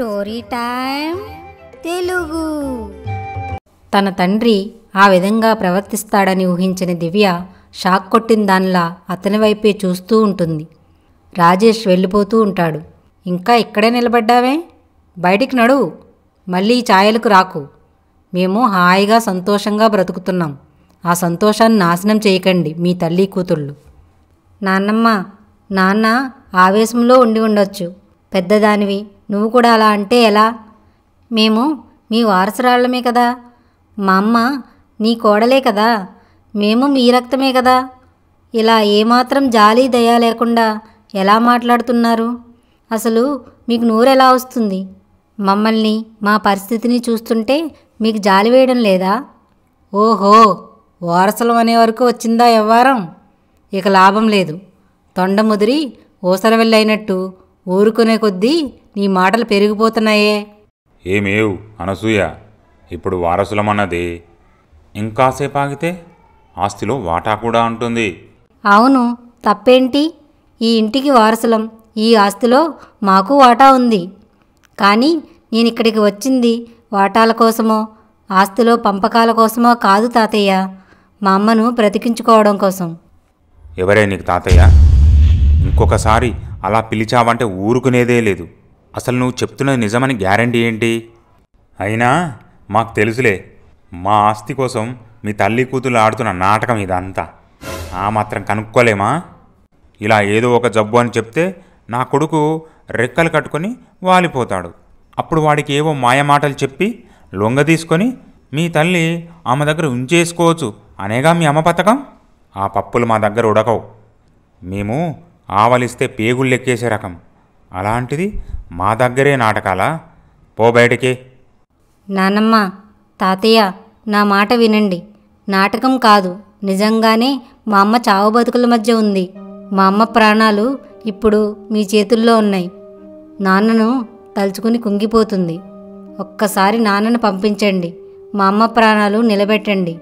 story time Telugu తన తండ్రి ఆ విధంగా ప్రవర్తిస్తాడని ఊహించిన దివ్య షాక్ కొట్టిన దానిలా అతని వైపే చూస్తూ ఉంటుంది రాజేష్ వెళ్ళిపోతూ ఉంటాడు ఇంకా ఇక్కడే నిలబడ్డావే బయటికి నడువు మళ్ళీ ఛాయలకు రాకు మేము హాయిగా సంతోషంగా బ్రతుకుతున్నాం ఆ సంతోషాన్ని నాశనం చేయకండి మీ తల్లి కూతుళ్ళు నాన్నమ్మ నాన్న ఆవేశంలో ఉండి ఉండొచ్చు పెద్దదానివి నువ్వు కూడా అలా అంటే ఎలా మేము మీ వారసురాళ్ళమే కదా మా అమ్మ నీ కోడలే కదా మేము మీ రక్తమే కదా ఇలా ఏమాత్రం జాలి దయా లేకుండా ఎలా మాట్లాడుతున్నారు అసలు మీకు ఎలా వస్తుంది మమ్మల్ని మా పరిస్థితిని చూస్తుంటే మీకు జాలి వేయడం లేదా ఓహో వారసలం అనే వరకు వచ్చిందా వ్యవహారం ఇక లాభం లేదు తొండ ముదిరి ఓసరవెళ్ళైనట్టు ఊరుకునే కొద్దీ నీ మాటలు పెరిగిపోతున్నాయే ఏమేవు అనసూయ ఇప్పుడు వారసులమన్నది ఇంకాసేపు ఆగితే ఆస్తిలో వాటా కూడా ఉంటుంది అవును తప్పేంటి ఈ ఇంటికి వారసులం ఈ ఆస్తిలో మాకు వాటా ఉంది కానీ నేను ఇక్కడికి వచ్చింది వాటాల కోసమో ఆస్తిలో పంపకాల కోసమో కాదు తాతయ్య మా అమ్మను బ్రతికించుకోవడం కోసం ఎవరే నీకు తాతయ్య ఇంకొకసారి అలా పిలిచావంటే ఊరుకునేదే లేదు అసలు నువ్వు చెప్తున్నది నిజమని గ్యారంటీ ఏంటి అయినా మాకు తెలుసులే మా ఆస్తి కోసం మీ తల్లి కూతురు ఆడుతున్న నాటకం ఇదంతా ఆ మాత్రం కనుక్కోలేమా ఇలా ఏదో ఒక జబ్బు అని చెప్తే నా కొడుకు రెక్కలు కట్టుకొని వాలిపోతాడు అప్పుడు వాడికి ఏవో మాయమాటలు చెప్పి లొంగ తీసుకొని మీ తల్లి ఆమె దగ్గర ఉంచేసుకోవచ్చు అనేగా మీ అమ్మ పథకం ఆ పప్పులు మా దగ్గర ఉడకవు మేము ఆవలిస్తే పేగుళ్ళెక్కేసే రకం అలాంటిది మా దగ్గరే నాటకాలా పో బయటికి నానమ్మ తాతయ్య నా మాట వినండి నాటకం కాదు నిజంగానే మా అమ్మ చావు బతుకుల మధ్య ఉంది మా అమ్మ ప్రాణాలు ఇప్పుడు మీ చేతుల్లో ఉన్నాయి నాన్నను తలుచుకుని కుంగిపోతుంది ఒక్కసారి నాన్నను పంపించండి మా అమ్మ ప్రాణాలు నిలబెట్టండి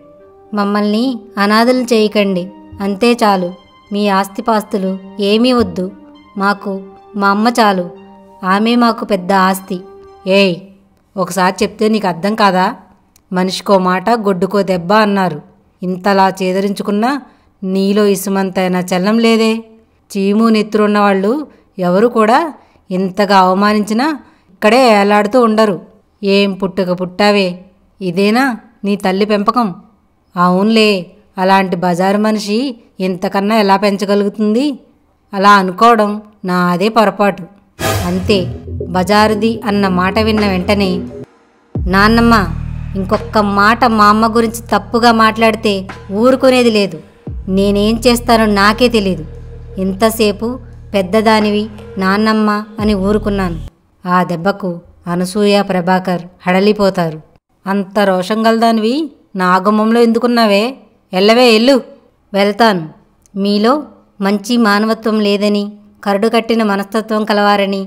మమ్మల్ని అనాథలు చేయకండి అంతే చాలు మీ ఆస్తిపాస్తులు ఏమీ వద్దు మాకు మా అమ్మ చాలు ఆమె మాకు పెద్ద ఆస్తి ఏయ్ ఒకసారి చెప్తే నీకు అర్థం కాదా మనిషికో మాట గొడ్డుకో దెబ్బ అన్నారు ఇంతలా చేదరించుకున్నా నీలో ఇసుమంతైనా చలనం లేదే చీము నెత్తురున్నవాళ్ళు ఎవరు కూడా ఇంతగా అవమానించినా ఇక్కడే ఏలాడుతూ ఉండరు ఏం పుట్టుక పుట్టావే ఇదేనా నీ తల్లి పెంపకం అవునులే అలాంటి బజారు మనిషి ఇంతకన్నా ఎలా పెంచగలుగుతుంది అలా అనుకోవడం నా అదే పొరపాటు అంతే బజారుది అన్న మాట విన్న వెంటనే నాన్నమ్మ ఇంకొక మాట మా అమ్మ గురించి తప్పుగా మాట్లాడితే ఊరుకునేది లేదు నేనేం చేస్తానో నాకే తెలియదు ఇంతసేపు పెద్దదానివి నాన్నమ్మ అని ఊరుకున్నాను ఆ దెబ్బకు అనసూయ ప్రభాకర్ హడలిపోతారు అంత రోషం గలదానివి నా ఎందుకున్నావే ఎల్లవే ఎల్లు వెళ్తాను మీలో మంచి మానవత్వం లేదని కరడుకట్టిన మనస్తత్వం కలవారని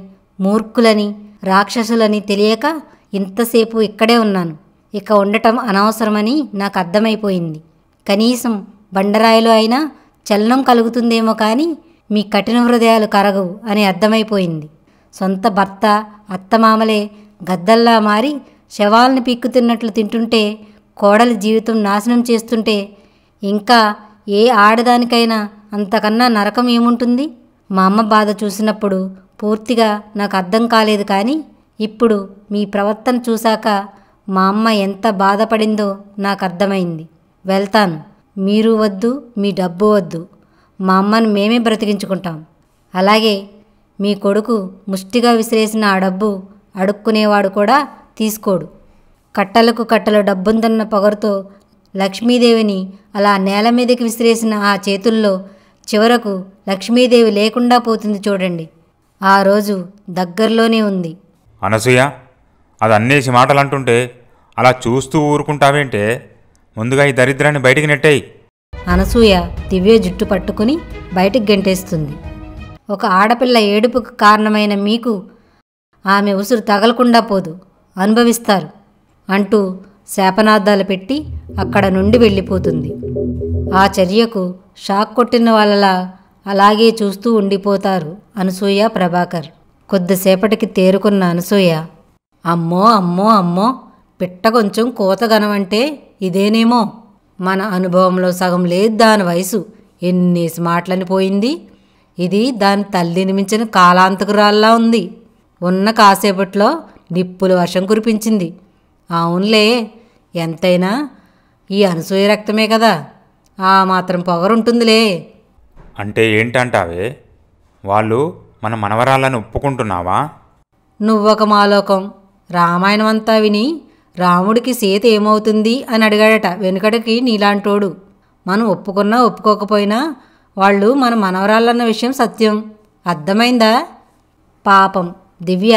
మూర్ఖులని రాక్షసులని తెలియక ఇంతసేపు ఇక్కడే ఉన్నాను ఇక ఉండటం అనవసరమని నాకు అర్థమైపోయింది కనీసం బండరాయిలో అయినా చలనం కలుగుతుందేమో కానీ మీ కఠిన హృదయాలు కరగవు అని అర్థమైపోయింది సొంత భర్త అత్తమామలే గద్దల్లా మారి శవాలను పీక్కుతున్నట్లు తింటుంటే కోడలి జీవితం నాశనం చేస్తుంటే ఇంకా ఏ ఆడదానికైనా అంతకన్నా నరకం ఏముంటుంది మా అమ్మ బాధ చూసినప్పుడు పూర్తిగా నాకు అర్థం కాలేదు కానీ ఇప్పుడు మీ ప్రవర్తన చూశాక మా అమ్మ ఎంత బాధపడిందో నాకు అర్థమైంది వెళ్తాను మీరు వద్దు మీ డబ్బు వద్దు మా అమ్మను మేమే బ్రతికించుకుంటాం అలాగే మీ కొడుకు ముష్టిగా విసిరేసిన ఆ డబ్బు అడుక్కునేవాడు కూడా తీసుకోడు కట్టలకు కట్టలు డబ్బుందన్న పొగరుతో లక్ష్మీదేవిని అలా నేల మీదకి విసిరేసిన ఆ చేతుల్లో చివరకు లక్ష్మీదేవి లేకుండా పోతుంది చూడండి ఆ రోజు దగ్గరలోనే ఉంది అనసూయ అది అన్నేసి మాటలంటుంటే అలా చూస్తూ ఊరుకుంటావేంటే ముందుగా ఈ దరిద్రాన్ని బయటికి నెట్టేయి అనసూయ దివ్య జుట్టు పట్టుకుని బయటికి గెంటేస్తుంది ఒక ఆడపిల్ల ఏడుపుకు కారణమైన మీకు ఆమె ఉసురు తగలకుండా పోదు అనుభవిస్తారు అంటూ శాపనార్థాలు పెట్టి అక్కడ నుండి వెళ్ళిపోతుంది ఆ చర్యకు షాక్ కొట్టిన వాళ్ళలా అలాగే చూస్తూ ఉండిపోతారు అనసూయ ప్రభాకర్ కొద్దిసేపటికి తేరుకున్న అనసూయ అమ్మో అమ్మో అమ్మో పిట్ట కొంచెం కూతగనమంటే ఇదేనేమో మన అనుభవంలో సగం లేదు దాని వయసు ఎన్ని స్మార్ట్లని పోయింది ఇది దాని తల్లిని మించిన కాలాంతకురాల్లా ఉంది ఉన్న కాసేపట్లో నిప్పులు వర్షం కురిపించింది అవునులే ఎంతైనా ఈ అనసూయ రక్తమే కదా ఆ మాత్రం పొగరుంటుందిలే అంటే ఏంటంటావే వాళ్ళు మన మనవరాలను ఒప్పుకుంటున్నావా నువ్వొక మాలోకం రామాయణం అంతా విని రాముడికి సీత ఏమవుతుంది అని అడిగాడట వెనుకటికి నీలాంటోడు మనం ఒప్పుకున్నా ఒప్పుకోకపోయినా వాళ్ళు మన మనవరాళ్ళన్న విషయం సత్యం అర్థమైందా పాపం దివ్య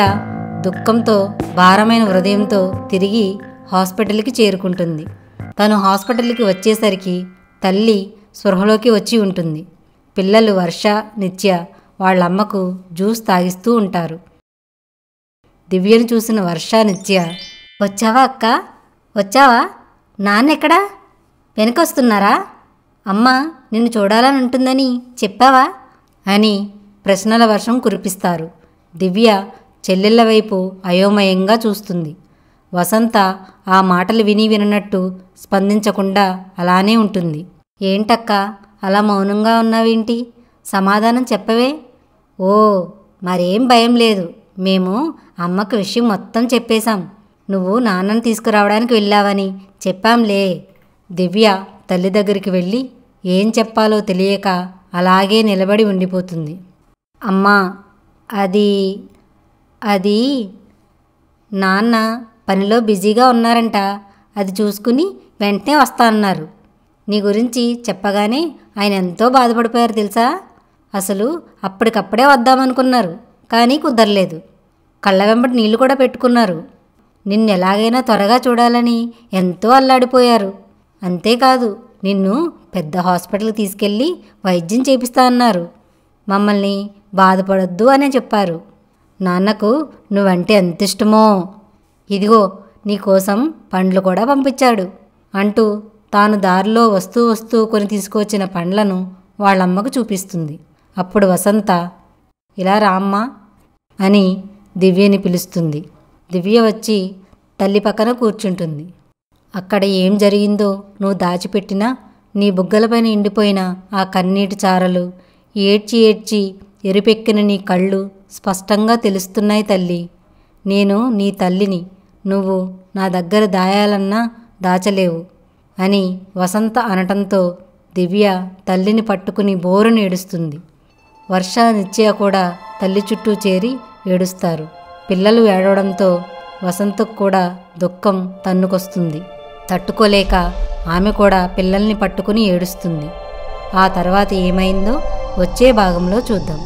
దుఃఖంతో భారమైన హృదయంతో తిరిగి హాస్పిటల్కి చేరుకుంటుంది తను హాస్పిటల్కి వచ్చేసరికి తల్లి స్పృహలోకి వచ్చి ఉంటుంది పిల్లలు వర్ష నిత్య వాళ్ళమ్మకు జ్యూస్ తాగిస్తూ ఉంటారు దివ్యను చూసిన వర్ష నిత్య వచ్చావా అక్క వచ్చావా నాన్నెక్కడా వెనకొస్తున్నారా అమ్మ నిన్ను చూడాలని ఉంటుందని చెప్పావా అని ప్రశ్నల వర్షం కురిపిస్తారు దివ్య చెల్లెళ్ళ వైపు అయోమయంగా చూస్తుంది వసంత ఆ మాటలు విని వినట్టు స్పందించకుండా అలానే ఉంటుంది ఏంటక్కా అలా మౌనంగా ఉన్నావేంటి సమాధానం చెప్పవే ఓ మరేం భయం లేదు మేము అమ్మకు విషయం మొత్తం చెప్పేశాం నువ్వు నాన్నను తీసుకురావడానికి వెళ్ళావని చెప్పాంలే దివ్య తల్లి దగ్గరికి వెళ్ళి ఏం చెప్పాలో తెలియక అలాగే నిలబడి ఉండిపోతుంది అమ్మా అది అది నాన్న పనిలో బిజీగా ఉన్నారంట అది చూసుకుని వెంటనే వస్తా అన్నారు నీ గురించి చెప్పగానే ఆయన ఎంతో బాధపడిపోయారు తెలుసా అసలు అప్పటికప్పుడే వద్దామనుకున్నారు కానీ కుదరలేదు కళ్ళ వెంబడి నీళ్లు కూడా పెట్టుకున్నారు నిన్ను ఎలాగైనా త్వరగా చూడాలని ఎంతో అల్లాడిపోయారు అంతేకాదు నిన్ను పెద్ద హాస్పిటల్కి తీసుకెళ్ళి వైద్యం చేపిస్తా అన్నారు మమ్మల్ని బాధపడొద్దు అనే చెప్పారు నాన్నకు నువ్వంటే ఎంత ఇష్టమో ఇదిగో నీకోసం పండ్లు కూడా పంపించాడు అంటూ తాను దారిలో వస్తూ వస్తూ కొని తీసుకొచ్చిన పండ్లను వాళ్ళమ్మకు చూపిస్తుంది అప్పుడు వసంత ఇలా రామ్మ అని దివ్యని పిలుస్తుంది దివ్య వచ్చి తల్లి పక్కన కూర్చుంటుంది అక్కడ ఏం జరిగిందో నువ్వు దాచిపెట్టినా నీ బుగ్గలపైన ఎండిపోయిన ఆ కన్నీటి చారలు ఏడ్చి ఏడ్చి ఎరుపెక్కిన నీ కళ్ళు స్పష్టంగా తెలుస్తున్నాయి తల్లి నేను నీ తల్లిని నువ్వు నా దగ్గర దాయాలన్నా దాచలేవు అని వసంత అనటంతో దివ్య తల్లిని పట్టుకుని బోరుని ఏడుస్తుంది వర్ష నిత్య కూడా తల్లి చుట్టూ చేరి ఏడుస్తారు పిల్లలు ఏడవడంతో వసంతకు కూడా దుఃఖం తన్నుకొస్తుంది తట్టుకోలేక ఆమె కూడా పిల్లల్ని పట్టుకుని ఏడుస్తుంది ఆ తర్వాత ఏమైందో వచ్చే భాగంలో చూద్దాం